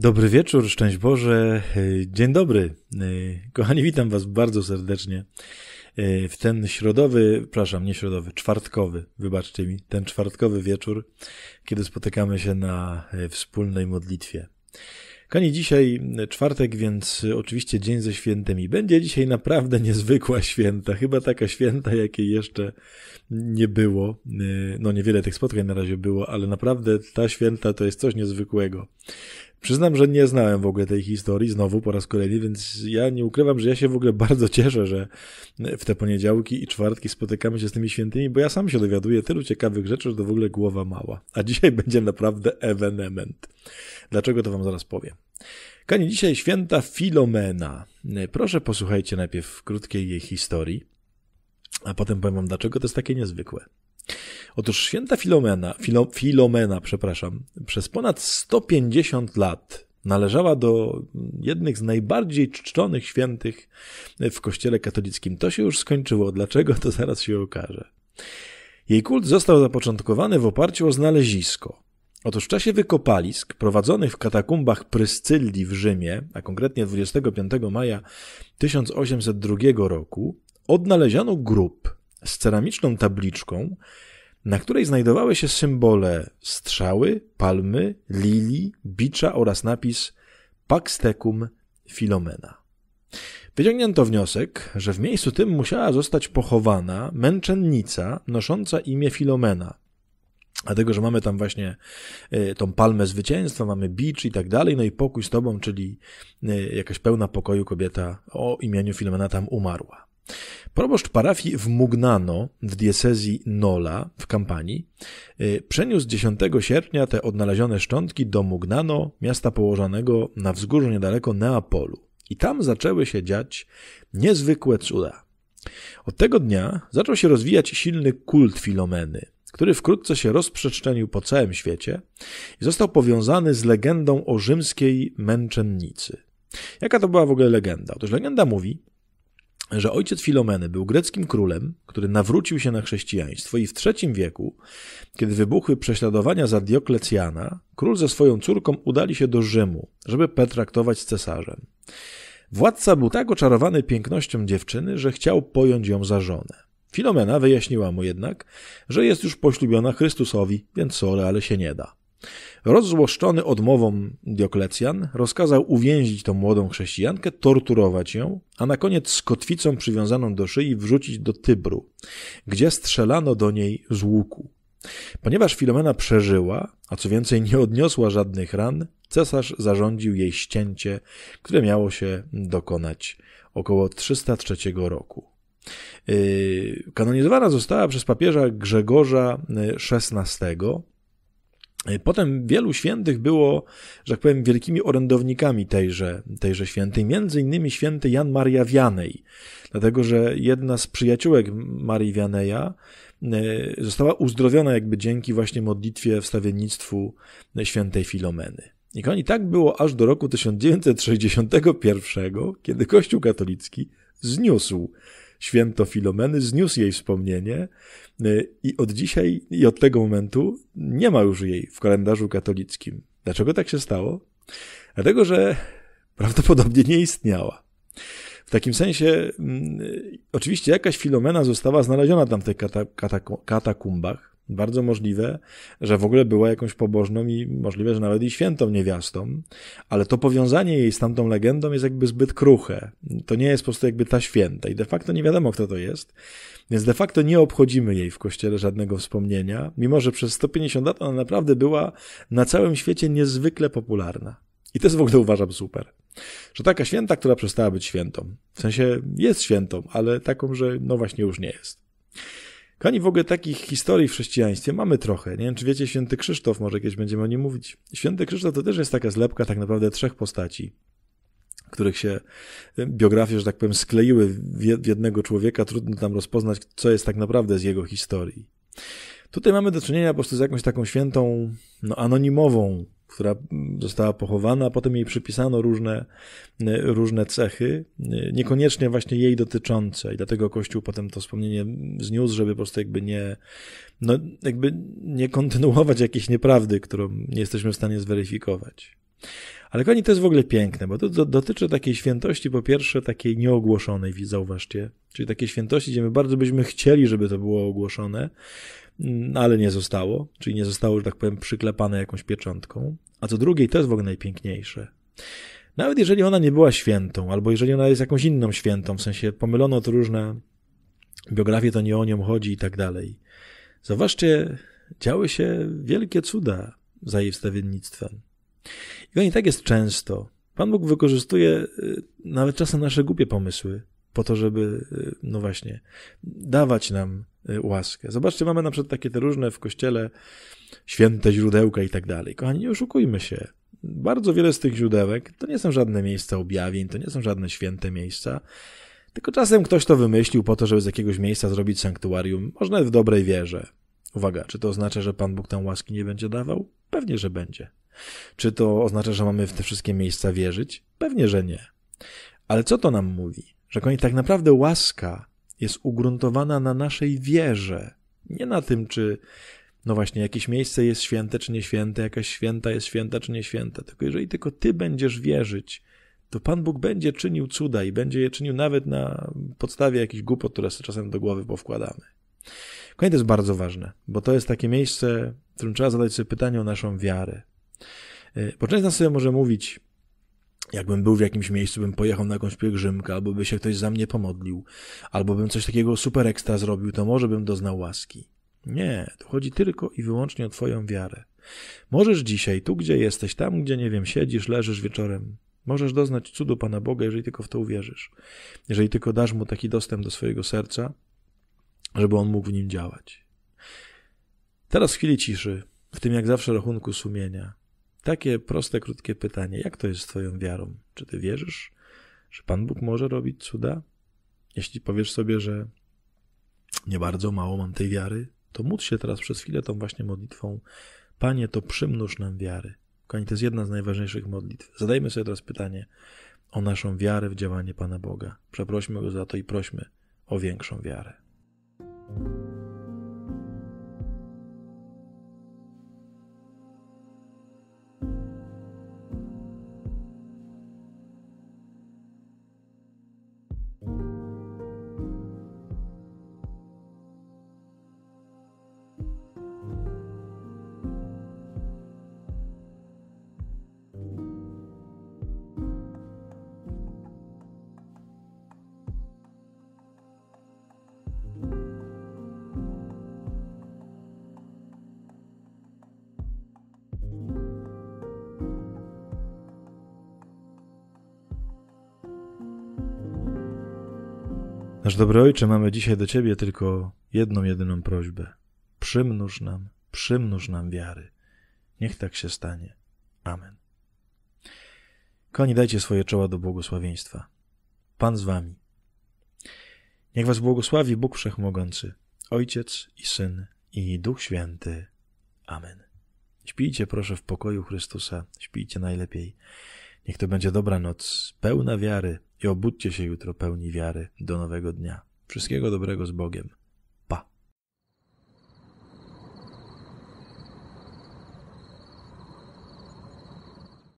Dobry wieczór, szczęść Boże, e, dzień dobry. E, kochani, witam Was bardzo serdecznie e, w ten środowy, przepraszam, nie środowy, czwartkowy, wybaczcie mi, ten czwartkowy wieczór, kiedy spotykamy się na wspólnej modlitwie. Kochani, dzisiaj czwartek, więc oczywiście dzień ze świętymi. Będzie dzisiaj naprawdę niezwykła święta, chyba taka święta, jakiej jeszcze nie było. No niewiele tych spotkań na razie było, ale naprawdę ta święta to jest coś niezwykłego. Przyznam, że nie znałem w ogóle tej historii, znowu po raz kolejny, więc ja nie ukrywam, że ja się w ogóle bardzo cieszę, że w te poniedziałki i czwartki spotykamy się z tymi świętymi, bo ja sam się dowiaduję tylu ciekawych rzeczy, że to w ogóle głowa mała. A dzisiaj będzie naprawdę ewenement. Dlaczego to wam zaraz powiem. Kani, dzisiaj święta Filomena. Proszę posłuchajcie najpierw krótkiej jej historii, a potem powiem wam, dlaczego to jest takie niezwykłe. Otóż święta Filomena, Filo, Filomena, przepraszam, przez ponad 150 lat należała do jednych z najbardziej czczonych świętych w kościele katolickim. To się już skończyło. Dlaczego? To zaraz się okaże. Jej kult został zapoczątkowany w oparciu o znalezisko. Otóż w czasie wykopalisk prowadzonych w katakumbach Pryscylli w Rzymie, a konkretnie 25 maja 1802 roku, odnaleziono grób z ceramiczną tabliczką, na której znajdowały się symbole strzały, palmy, lilii, bicza oraz napis Pax Tecum Filomena. Wyciągnięto wniosek, że w miejscu tym musiała zostać pochowana męczennica nosząca imię Filomena. Dlatego, że mamy tam właśnie e, tą palmę zwycięstwa, mamy bicz i tak dalej, no i pokój z tobą, czyli e, jakaś pełna pokoju kobieta o imieniu Filomena tam umarła. Proboszcz parafii w Mugnano w diecezji Nola w Kampanii y, przeniósł 10 sierpnia te odnalezione szczątki do Mugnano, miasta położonego na wzgórzu niedaleko Neapolu. I tam zaczęły się dziać niezwykłe cuda. Od tego dnia zaczął się rozwijać silny kult Filomeny, który wkrótce się rozprzestrzenił po całym świecie i został powiązany z legendą o rzymskiej męczennicy. Jaka to była w ogóle legenda? Otóż legenda mówi, że ojciec Filomeny był greckim królem, który nawrócił się na chrześcijaństwo i w III wieku, kiedy wybuchły prześladowania za Dioklecjana, król ze swoją córką udali się do Rzymu, żeby petraktować z cesarzem. Władca był tak oczarowany pięknością dziewczyny, że chciał pojąć ją za żonę. Filomena wyjaśniła mu jednak, że jest już poślubiona Chrystusowi, więc sorry, ale się nie da. Rozzłoszczony odmową Dioklecjan rozkazał uwięzić tą młodą chrześcijankę, torturować ją, a na koniec z kotwicą przywiązaną do szyi wrzucić do Tybru, gdzie strzelano do niej z łuku. Ponieważ Filomena przeżyła, a co więcej nie odniosła żadnych ran, cesarz zarządził jej ścięcie, które miało się dokonać około 303 roku. Yy, kanonizowana została przez papieża Grzegorza XVI yy, Y, potem wielu świętych było, że tak powiem, wielkimi orędownikami tejże, tejże świętej, między innymi święty Jan Maria Wianej, dlatego że jedna z przyjaciółek Marii Wianeja y, została uzdrowiona jakby dzięki właśnie modlitwie wstawiennictwu y, świętej Filomeny. I tak było aż do roku 1961, kiedy Kościół katolicki zniósł święto Filomeny, zniósł jej wspomnienie y, i od dzisiaj i od tego momentu nie ma już jej w kalendarzu katolickim. Dlaczego tak się stało? Dlatego, że prawdopodobnie nie istniała. W takim sensie, mm, oczywiście jakaś Filomena została znaleziona tam w tych katakumbach, bardzo możliwe, że w ogóle była jakąś pobożną i możliwe, że nawet i świętą niewiastą, ale to powiązanie jej z tamtą legendą jest jakby zbyt kruche. To nie jest po prostu jakby ta święta i de facto nie wiadomo, kto to jest, więc de facto nie obchodzimy jej w kościele żadnego wspomnienia, mimo że przez 150 lat ona naprawdę była na całym świecie niezwykle popularna. I to jest w ogóle uważam super. Że taka święta, która przestała być świętą. W sensie jest świętą, ale taką, że no właśnie już nie jest. Kani w ogóle takich historii w chrześcijaństwie mamy trochę. Nie wiem, czy wiecie, święty Krzysztof, może kiedyś będziemy o nim mówić. Święty Krzysztof to też jest taka zlepka tak naprawdę trzech postaci których się y, biografie, że tak powiem, skleiły w jednego człowieka, trudno tam rozpoznać, co jest tak naprawdę z jego historii. Tutaj mamy do czynienia po prostu z jakąś taką świętą, no, anonimową która została pochowana, a potem jej przypisano różne, różne cechy, niekoniecznie właśnie jej dotyczące i dlatego Kościół potem to wspomnienie zniósł, żeby po prostu jakby nie, no, jakby nie kontynuować jakiejś nieprawdy, którą nie jesteśmy w stanie zweryfikować. Ale koni to jest w ogóle piękne, bo to dotyczy takiej świętości, po pierwsze, takiej nieogłoszonej, zauważcie, czyli takiej świętości, gdzie my bardzo byśmy chcieli, żeby to było ogłoszone, Mm, ale nie zostało, czyli nie zostało, że tak powiem, przyklepane jakąś pieczątką. A co drugie, to jest w ogóle najpiękniejsze, nawet jeżeli ona nie była świętą, albo jeżeli ona jest jakąś inną świętą, w sensie pomylono to różne biografie, to nie o nią chodzi i tak dalej. Zobaczcie, działy się wielkie cuda za jej wstawiennictwem. I oni tak jest często. Pan Bóg wykorzystuje y, nawet czasem nasze głupie pomysły po to, żeby, y, no właśnie, dawać nam Y, łaskę. Zobaczcie, mamy na przykład takie te różne w kościele święte źródełka i tak dalej. Kochani, nie oszukujmy się. Bardzo wiele z tych źródełek to nie są żadne miejsca objawień, to nie są żadne święte miejsca. Tylko czasem ktoś to wymyślił po to, żeby z jakiegoś miejsca zrobić sanktuarium, Można w dobrej wierze. Uwaga, czy to oznacza, że Pan Bóg tam łaski nie będzie dawał? Pewnie, że będzie. Czy to oznacza, że mamy w te wszystkie miejsca wierzyć? Pewnie, że nie. Ale co to nam mówi? Że kochani, tak naprawdę łaska jest ugruntowana na naszej wierze, nie na tym, czy no właśnie, jakieś miejsce jest święte czy nieświęte, jakaś święta jest święta czy nieświęta, tylko jeżeli tylko ty będziesz wierzyć, to Pan Bóg będzie czynił cuda i będzie je czynił nawet na podstawie jakichś głupot, które sobie czasem do głowy powkładamy. Kolejne jest bardzo ważne, bo to jest takie miejsce, w którym trzeba zadać sobie pytanie o naszą wiarę. Y, bo często nas sobie może mówić, Jakbym był w jakimś miejscu, bym pojechał na jakąś pielgrzymkę, albo by się ktoś za mnie pomodlił, albo bym coś takiego super ekstra zrobił, to może bym doznał łaski. Nie, tu chodzi tylko i wyłącznie o Twoją wiarę. Możesz dzisiaj, tu gdzie jesteś, tam gdzie, nie wiem, siedzisz, leżysz wieczorem, możesz doznać cudu Pana Boga, jeżeli tylko w to uwierzysz. Jeżeli tylko dasz Mu taki dostęp do swojego serca, żeby On mógł w nim działać. Teraz w chwili ciszy, w tym jak zawsze rachunku sumienia, takie proste, krótkie pytanie: jak to jest z Twoją wiarą? Czy Ty wierzysz, że Pan Bóg może robić cuda? Jeśli powiesz sobie, że nie bardzo mało mam tej wiary, to módl się teraz przez chwilę tą właśnie modlitwą. Panie, to przymnóż nam wiary. Kochani, to jest jedna z najważniejszych modlitw. Zadajmy sobie teraz pytanie o naszą wiarę w działanie Pana Boga. Przeprośmy Go za to i prośmy o większą wiarę. Nasz dobry Ojcze, mamy dzisiaj do Ciebie tylko jedną, jedyną prośbę. Przymnóż nam, przymnóż nam wiary. Niech tak się stanie. Amen. Kochani, dajcie swoje czoła do błogosławieństwa. Pan z Wami. Niech Was błogosławi Bóg Wszechmogący, Ojciec i Syn i Duch Święty. Amen. Śpijcie proszę w pokoju Chrystusa, śpijcie najlepiej. Niech to będzie dobra noc, pełna wiary i obudźcie się jutro pełni wiary do nowego dnia. Wszystkiego dobrego z Bogiem.